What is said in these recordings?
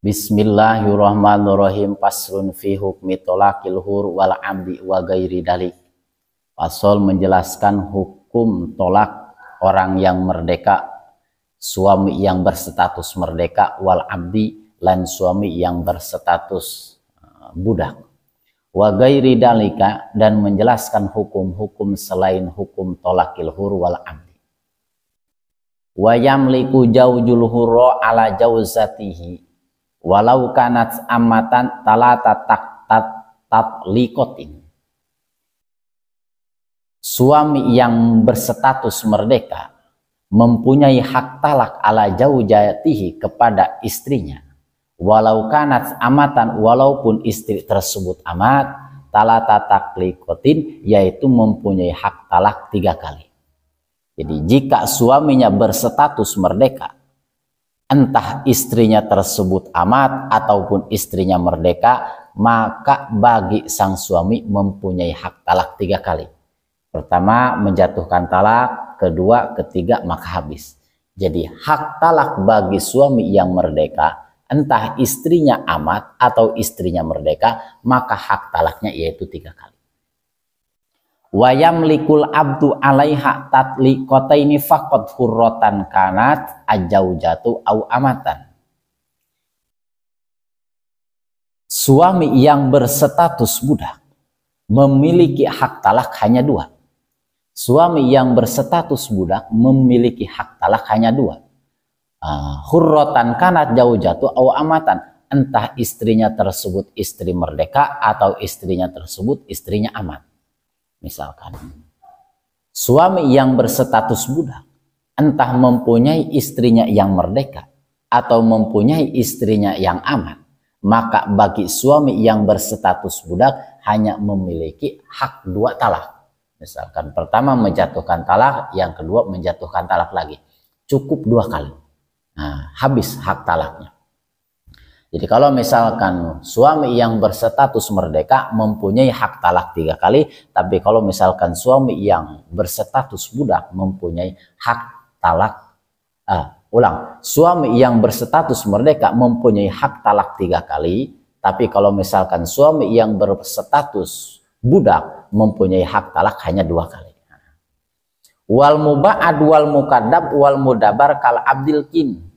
Bismillahirrahmanirrahim Paslun fi hukmi tolakil hur wal amdi wa gairi dalik Pasol menjelaskan hukum tolak orang yang merdeka Suami yang berstatus merdeka wal abdi dan suami yang berstatus eh, budak Wa gairi dalika dan menjelaskan hukum-hukum selain hukum tolakil hur wal abdi Wa yamliku jaujul hurro ala jauzatihi walau kanat amatan talata tak tat likotin suami yang berstatus merdeka mempunyai hak talak ala jauh tihi kepada istrinya walau kanat amatan walaupun istri tersebut amat talata tak likotin yaitu mempunyai hak talak tiga kali jadi jika suaminya berstatus merdeka entah istrinya tersebut amat ataupun istrinya merdeka, maka bagi sang suami mempunyai hak talak tiga kali. Pertama, menjatuhkan talak. Kedua, ketiga, maka habis. Jadi hak talak bagi suami yang merdeka, entah istrinya amat atau istrinya merdeka, maka hak talaknya yaitu tiga kali wayam likul abdu alaiha tatli kota ini fakot hurrotan kanat ajau jatuh au amatan suami yang berstatus budak memiliki hak talak hanya dua suami yang berstatus budak memiliki hak talak hanya dua uh, hurrotan kanat jauh jatuh au amatan entah istrinya tersebut istri merdeka atau istrinya tersebut istrinya amat Misalkan suami yang berstatus budak entah mempunyai istrinya yang merdeka atau mempunyai istrinya yang aman, maka bagi suami yang berstatus budak hanya memiliki hak dua talak. Misalkan pertama menjatuhkan talak, yang kedua menjatuhkan talak lagi. Cukup dua kali. Nah, habis hak talaknya. Jadi kalau misalkan suami yang berstatus merdeka mempunyai hak talak tiga kali, tapi kalau misalkan suami yang berstatus budak mempunyai hak talak uh, ulang, suami yang berstatus merdeka mempunyai hak talak tiga kali, tapi kalau misalkan suami yang berstatus budak mempunyai hak talak hanya dua kali. Wal muba'ad wal mukadab wal mudabar kal abdil kin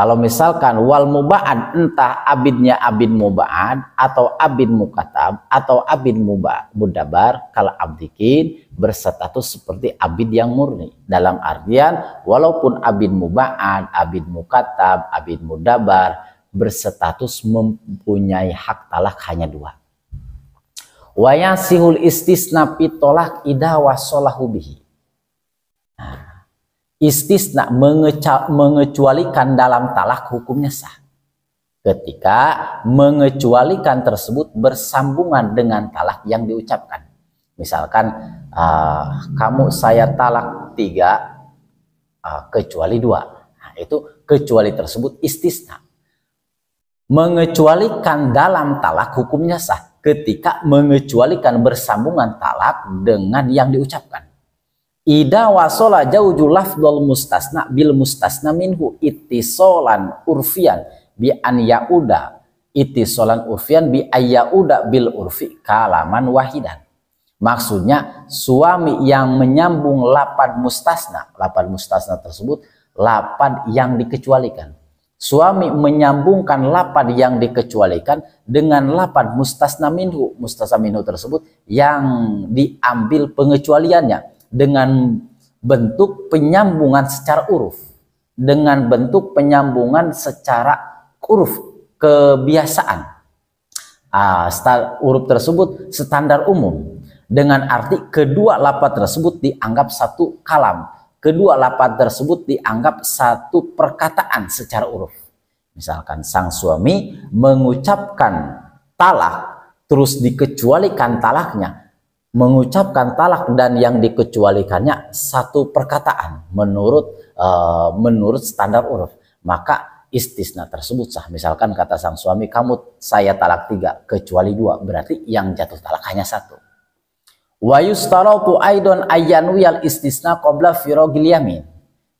kalau misalkan wal muba'ad entah abidnya abid muba'ad atau abid mukatab atau abid mudabar kalau abdikin berstatus seperti abid yang murni. Dalam artian walaupun abid muba'ad, abid mukatab, abid mudabar berstatus mempunyai hak talak hanya dua. Wayasihul istisna pitolak idah wasolahu bihi. Nah, istisna mengecualikan dalam talak hukumnya sah ketika mengecualikan tersebut bersambungan dengan talak yang diucapkan misalkan uh, kamu saya talak tiga uh, kecuali dua nah, itu kecuali tersebut istisna mengecualikan dalam talak hukumnya sah ketika mengecualikan bersambungan talak dengan yang diucapkan Ida wasola jauju lafdol mustasna bil mustasna minhu solan urfian bi an yauda solan urfian bi ayauda bil urfi kalaman wahidan. Maksudnya suami yang menyambung lapan mustasna, lapan mustasna tersebut lapan yang dikecualikan. Suami menyambungkan lapan yang dikecualikan dengan lapan mustasna minhu, mustasna minhu tersebut yang diambil pengecualiannya dengan bentuk penyambungan secara uruf, dengan bentuk penyambungan secara uruf kebiasaan. Uh, uruf tersebut standar umum dengan arti kedua lapat tersebut dianggap satu kalam kedua lapat tersebut dianggap satu perkataan secara uruf misalkan sang suami mengucapkan talak terus dikecualikan talaknya mengucapkan talak dan yang dikecualikannya satu perkataan menurut uh, menurut standar uruf maka istisna tersebut sah misalkan kata sang suami kamu saya talak tiga kecuali dua berarti yang jatuh talak hanya satu wa yustaratu aidon ayyanwiyal istisna qabla firogil yamin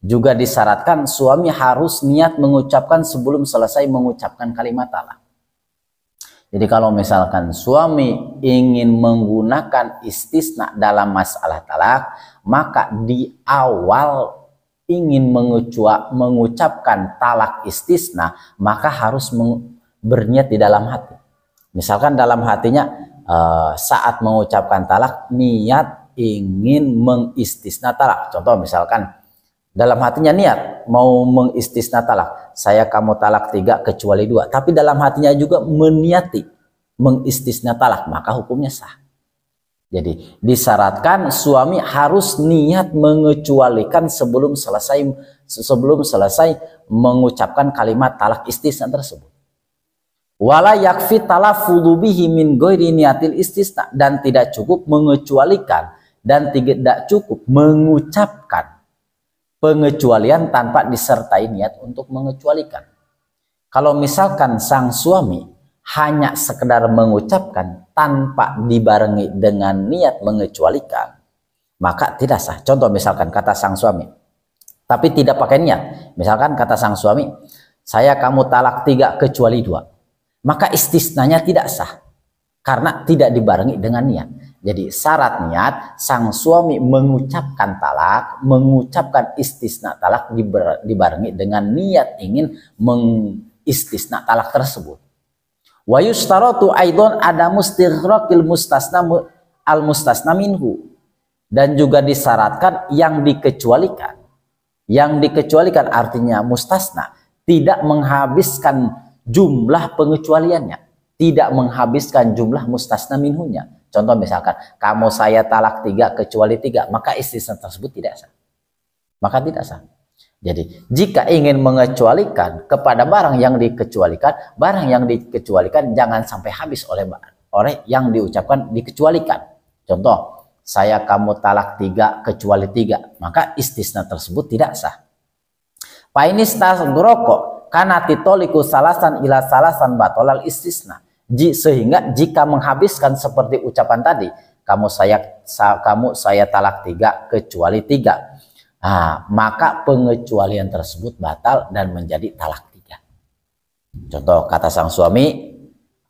juga disyaratkan suami harus niat mengucapkan sebelum selesai mengucapkan kalimat talak jadi kalau misalkan suami ingin menggunakan istisna dalam masalah talak, maka di awal ingin mengucua, mengucapkan talak istisna, maka harus berniat di dalam hati. Misalkan dalam hatinya eh, saat mengucapkan talak, niat ingin mengistisna talak. Contoh misalkan dalam hatinya niat mau mengistisna talak. Saya kamu talak tiga kecuali dua. Tapi dalam hatinya juga meniati mengistisna talak. Maka hukumnya sah. Jadi disyaratkan suami harus niat mengecualikan sebelum selesai sebelum selesai mengucapkan kalimat talak istisna tersebut. Wala yakfi talafudu min niatil istisna dan tidak cukup mengecualikan dan tidak cukup mengucapkan pengecualian tanpa disertai niat untuk mengecualikan. Kalau misalkan sang suami hanya sekedar mengucapkan tanpa dibarengi dengan niat mengecualikan, maka tidak sah. Contoh misalkan kata sang suami, tapi tidak pakai niat. Misalkan kata sang suami, saya kamu talak tiga kecuali dua. Maka istisnanya tidak sah. Karena tidak dibarengi dengan niat. Jadi syarat niat sang suami mengucapkan talak, mengucapkan istisna talak dibarengi dengan niat ingin mengistisna talak tersebut. Wa yustaratu aidon ada mustighraqil mustasna al mustasna minhu dan juga disyaratkan yang dikecualikan. Yang dikecualikan artinya mustasna tidak menghabiskan jumlah pengecualiannya, tidak menghabiskan jumlah mustasna minhunya Contoh misalkan, kamu saya talak tiga kecuali tiga, maka istisna tersebut tidak sah. Maka tidak sah. Jadi, jika ingin mengecualikan kepada barang yang dikecualikan, barang yang dikecualikan jangan sampai habis oleh oleh yang diucapkan dikecualikan. Contoh, saya kamu talak tiga kecuali tiga, maka istisna tersebut tidak sah. Painis tasgroko karena titoliku salasan ila salasan batolal istisna sehingga jika menghabiskan seperti ucapan tadi kamu saya sa, kamu saya talak tiga kecuali tiga nah, maka pengecualian tersebut batal dan menjadi talak tiga contoh kata sang suami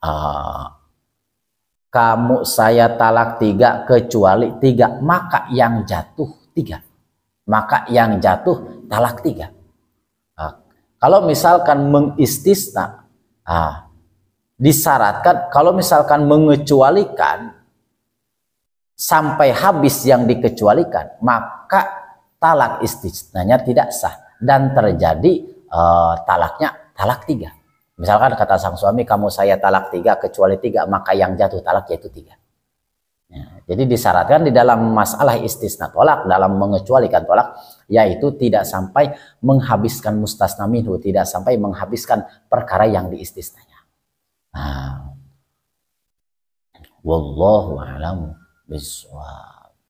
ah, kamu saya talak tiga kecuali tiga maka yang jatuh tiga maka yang jatuh talak tiga nah, kalau misalkan mengistisna ah, disyaratkan kalau misalkan mengecualikan sampai habis yang dikecualikan maka talak istisnanya tidak sah dan terjadi uh, talaknya talak tiga misalkan kata sang suami kamu saya talak tiga kecuali tiga maka yang jatuh talak yaitu tiga ya, jadi disyaratkan di dalam masalah istisna tolak dalam mengecualikan tolak yaitu tidak sampai menghabiskan mustasna minhu tidak sampai menghabiskan perkara yang diistisnanya Nah. Wallahu a'lamu bishawab.